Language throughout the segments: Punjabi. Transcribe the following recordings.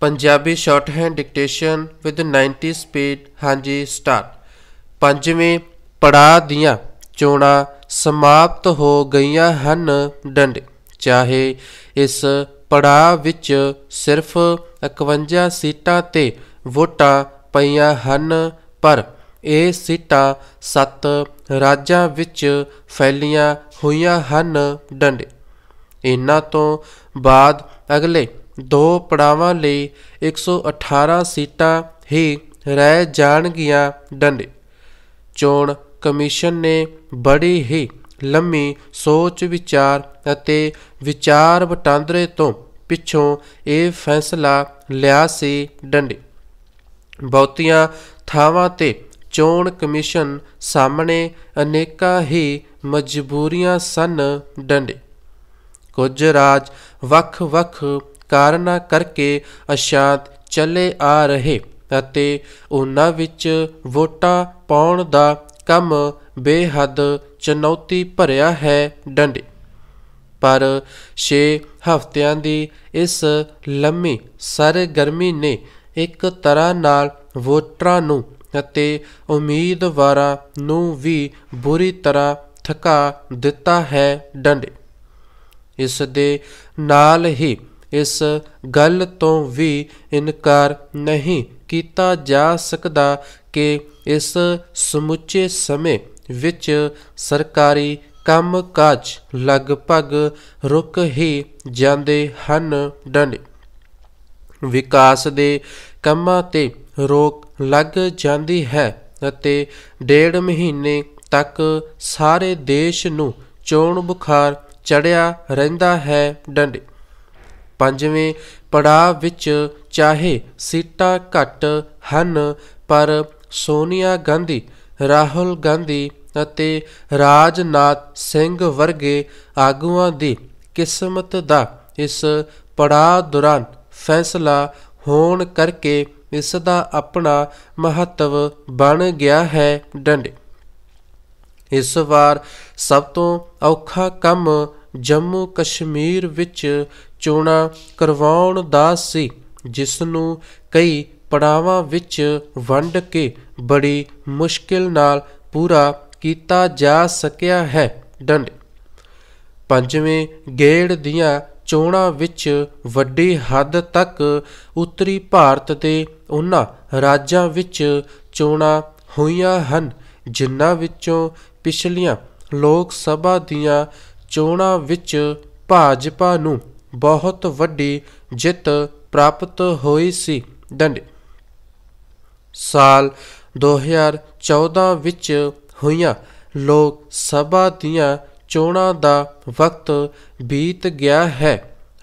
Punjabi shorthand dictation with 90 speed ਹਾਂਜੀ ਸਟਾਰਟ ਪੰਜਵੇਂ ਪੜਾਅ ਦੀਆਂ ਚੋਣਾਂ ਸਮਾਪਤ ਹੋ ਗਈਆਂ ਹਨ ਡੰਡੇ ਚਾਹੇ ਇਸ ਪੜਾਅ ਵਿੱਚ ਸਿਰਫ 51 ਸੀਟਾਂ ਤੇ ਵੋਟਾਂ ਪਈਆਂ ਹਨ ਪਰ ਇਹ ਸੀਟਾਂ ਸੱਤ ਰਾਜਾਂ ਵਿੱਚ ਫੈਲੀਆਂ ਹੋਈਆਂ ਹਨ ਡੰਡੇ ਇਹਨਾਂ ਤੋਂ ਬਾਅਦ ਅਗਲੇ ਦੋ ਪੜਾਵਾਂ ਲਈ 118 ਸੀਟਾਂ ਹੀ ਰਹਿ ਜਾਣਗੀਆਂ ਡੰਡੇ ਚੋਣ ਕਮਿਸ਼ਨ ਨੇ ਬੜੀ ਹੀ ਲੰਮੀ ਸੋਚ ਵਿਚਾਰ ਅਤੇ ਵਿਚਾਰ ਵਟਾਂਦਰੇ ਤੋਂ ਪਿੱਛੋਂ ਇਹ ਫੈਸਲਾ ਲਿਆ ਸੀ ਡੰਡੇ ਬਹੁਤੀਆਂ ਥਾਵਾਂ ਤੇ ਚੋਣ ਕਮਿਸ਼ਨ ਸਾਹਮਣੇ ਅਨੇਕਾਂ ਹੀ ਮਜਬੂਰੀਆਂ ਸਨ ਡੰਡੇ ਕੁਝ ਰਾਜ ਵੱਖ-ਵੱਖ ਕਾਰਨਾ ਕਰਕੇ ਅਸ਼ਾਂਤ ਚੱਲੇ ਆ ਰਹੇ ਅਤੇ ਉਹਨਾਂ ਵਿੱਚ ਵੋਟਾਂ ਪਾਉਣ ਦਾ ਕੰਮ ਬੇਹੱਦ ਚੁਣੌਤੀ ਭਰਿਆ ਹੈ ਡੰਡੇ ਪਰ 6 ਹਫ਼ਤਿਆਂ ਦੀ ਇਸ ਲੰਮੀ ਸਰਗਰਮੀ ਨੇ ਇੱਕ ਤਰ੍ਹਾਂ ਨਾਲ ਵੋਟਰਾਂ ਨੂੰ ਅਤੇ ਉਮੀਦਵਾਰਾਂ ਨੂੰ ਵੀ ਬੁਰੀ ਤਰ੍ਹਾਂ ਥਕਾ ਦਿੱਤਾ ਹੈ ਡੰਡੇ ਇਸ ਦੇ ਨਾਲ ਹੀ ਇਸ ਗੱਲ ਤੋਂ ਵੀ ਇਨਕਾਰ ਨਹੀਂ ਕੀਤਾ ਜਾ ਸਕਦਾ ਕਿ ਇਸ ਸਮੁੱਚੇ ਸਮੇਂ ਵਿੱਚ ਸਰਕਾਰੀ ਕੰਮਕਾਜ ਲਗਭਗ ਰੁਕ ਹੀ ਜਾਂਦੇ ਹਨ ਡੰਡੇ ਵਿਕਾਸ ਦੇ ਕੰਮਾਂ ਤੇ ਰੋਕ ਲੱਗ ਜਾਂਦੀ ਹੈ ਅਤੇ ਡੇਢ ਮਹੀਨੇ ਤੱਕ ਸਾਰੇ ਦੇਸ਼ ਨੂੰ ਚੋਣ ਬੁਖਾਰ ਚੜਿਆ ਰਹਿੰਦਾ ਹੈ ਡੰਡੇ ਪੰਜਵੇਂ ਪੜਾਅ ਵਿੱਚ ਚਾਹੇ ਸੀਟਾਂ ਘੱਟ ਹਨ ਪਰ ਸੋਨੀਆ ਗਾਂਧੀ ਰਾਹੁਲ ਗਾਂਧੀ ਅਤੇ ਰਾਜਨਾਥ ਸਿੰਘ ਵਰਗੇ ਆਗੂਆਂ ਦੀ ਕਿਸਮਤ ਦਾ ਇਸ ਪੜਾਅ ਦੌਰਾਨ ਫੈਸਲਾ ਹੋਣ ਕਰਕੇ ਇਸ ਦਾ ਆਪਣਾ ਮਹੱਤਵ ਬਣ ਗਿਆ ਹੈ ਡੰਡੇ ਇਸ ਵਾਰ ਸਭ ਤੋਂ ਔਖਾ ਕੰਮ ਜੰਮੂ ਕਸ਼ਮੀਰ ਵਿੱਚ ਚੋਣਾ ਕਰਵਾਉਣ ਦਾ ਸੀ ਜਿਸ ਨੂੰ ਕਈ ਪੜਾਵਾਂ ਵਿੱਚ ਵੰਡ ਕੇ ਬੜੀ ਮੁਸ਼ਕਿਲ ਨਾਲ ਪੂਰਾ ਕੀਤਾ ਜਾ ਸਕਿਆ ਹੈ ਡੰਡ ਪੰਜਵੇਂ ਗੇੜ ਦੀਆਂ ਚੋਣਾ ਵਿੱਚ ਵੱਡੀ ਹੱਦ ਤੱਕ ਉੱਤਰੀ ਭਾਰਤ ਦੇ ਉਹਨਾਂ ਰਾਜਾਂ ਵਿੱਚ ਚੋਣਾ ਹੋਈਆਂ ਹਨ ਜਿਨ੍ਹਾਂ ਵਿੱਚੋਂ ਪਿਛਲੀਆਂ ਲੋਕ ਸਭਾ ਦੀਆਂ ਚੋਣਾਂ ਵਿੱਚ ਭਾਜਪਾ ਨੂੰ ਬਹੁਤ ਵੱਡੀ ਜਿੱਤ ਪ੍ਰਾਪਤ ਹੋਈ ਸੀ ਡੰਡੇ ਸਾਲ 2014 ਵਿੱਚ ਹੋਈਆਂ ਲੋਕ ਸਭਾ ਦੀਆਂ ਚੋਣਾਂ ਦਾ ਵਕਤ ਬੀਤ ਗਿਆ ਹੈ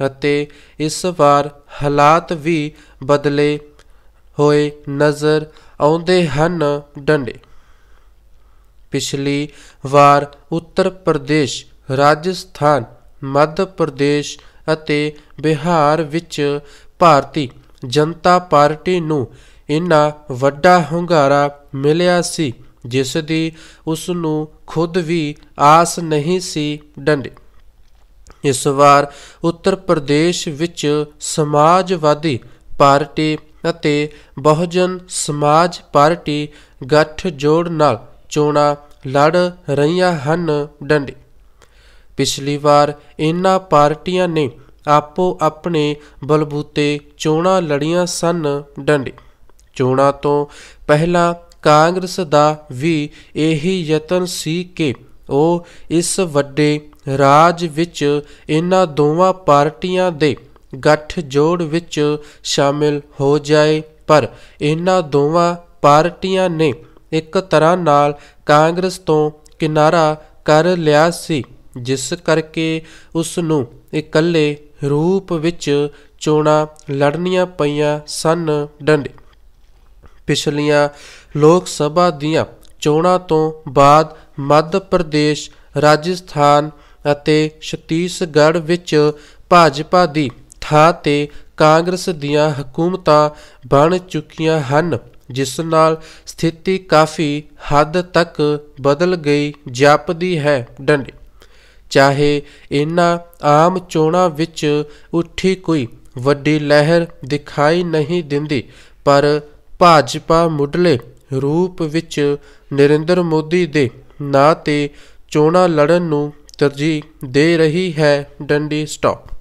ਅਤੇ ਇਸ ਵਾਰ ਹਾਲਾਤ ਵੀ ਬਦਲੇ ਹੋਏ ਨਜ਼ਰ ਆਉਂਦੇ ਹਨ ਡੰਡੇ ਪਿਛਲੀ ਵਾਰ ਉੱਤਰ ਪ੍ਰਦੇਸ਼ ਰਾਜਸਥਾਨ ਮੱਧ ਪ੍ਰਦੇਸ਼ ਅਤੇ ਬਿਹਾਰ ਵਿੱਚ ਭਾਰਤੀ ਜਨਤਾ ਪਾਰਟੀ ਨੂੰ ਇੰਨਾ ਵੱਡਾ ਹੰਗਾਰਾ ਮਿਲਿਆ ਸੀ ਜਿਸ ਦੀ ਉਸ ਨੂੰ ਖੁਦ ਵੀ ਆਸ ਨਹੀਂ ਸੀ ਡੰਡੇ ਇਸ ਵਾਰ ਉੱਤਰ ਪ੍ਰਦੇਸ਼ ਵਿੱਚ ਸਮਾਜਵਾਦੀ ਪਾਰਟੀ ਅਤੇ ਬਹੁਜਨ ਸਮਾਜ ਪਾਰਟੀ ਗੱਠ ਜੋੜ ਨਾਲ ਚੋਣਾਂ ਲੜ ਰਹੀਆਂ ਹਨ ਡੰਡੇ ਪਿਛਲੀ ਵਾਰ ਇਹਨਾਂ ਪਾਰਟੀਆਂ ਨੇ ਆਪੋ ਆਪਣੇ ਬਲਬੂਤੇ ਚੋਣਾਂ ਲੜੀਆਂ ਸਨ ਡੰਡੇ ਚੋਣਾਂ ਤੋਂ ਪਹਿਲਾਂ ਕਾਂਗਰਸ ਦਾ ਵੀ ਇਹੀ ਯਤਨ ਸੀ ਕਿ ਉਹ ਇਸ ਵੱਡੇ ਰਾਜ ਵਿੱਚ ਇਹਨਾਂ ਦੋਵਾਂ ਪਾਰਟੀਆਂ ਦੇ ਗੱਠ ਜੋੜ ਵਿੱਚ ਸ਼ਾਮਿਲ ਹੋ ਜਾਏ ਪਰ ਇਹਨਾਂ ਦੋਵਾਂ ਪਾਰਟੀਆਂ ਨੇ ਇੱਕ ਤਰ੍ਹਾਂ ਨਾਲ ਕਾਂਗਰਸ ਤੋਂ ਕਿਨਾਰਾ ਕਰ ਲਿਆ ਸੀ ਜਿਸ ਕਰਕੇ ਉਸ ਨੂੰ ਇਕੱਲੇ ਰੂਪ ਵਿੱਚ ਚੋਣਾ ਲੜਨੀਆਂ ਪਈਆਂ ਸਨ ਡੰਡੇ ਪਿਛਲੀਆਂ ਲੋਕ ਸਭਾ ਦੀਆਂ ਚੋਣਾਂ ਤੋਂ ਬਾਅਦ ਮੱਧ ਪ੍ਰਦੇਸ਼ ਰਾਜਸਥਾਨ ਅਤੇ ਛਤੀਸਗੜ੍ਹ ਵਿੱਚ ਭਾਜਪਾ ਦੀ ਥਾਂ ਤੇ ਕਾਂਗਰਸ ਦੀਆਂ ਹਕੂਮਤਾਂ ਬਣ ਚੁੱਕੀਆਂ ਹਨ ਜਿਸ ਨਾਲ ਸਥਿਤੀ ਕਾਫੀ ਹੱਦ ਤੱਕ ਬਦਲ ਗਈ ਜਾਪਦੀ ਹੈ ਡੰਡੇ ਚਾਹੇ ਇਹਨਾਂ ਆਮ ਚੋਣਾ ਵਿੱਚ ਉੱਠੀ ਕੋਈ ਵੱਡੀ ਲਹਿਰ ਦਿਖਾਈ ਨਹੀਂ ਦਿੰਦੀ ਪਰ ਭਾਜਪਾ ਮੁੱਢਲੇ ਰੂਪ ਵਿੱਚ ਨਰਿੰਦਰ ਮੋਦੀ ਦੇ ਨਾਂ ਤੇ ਚੋਣਾ ਲੜਨ ਨੂੰ ਤਰਜੀਹ ਦੇ ਰਹੀ ਹੈ ਡੰਡੀ ਸਟਾਪ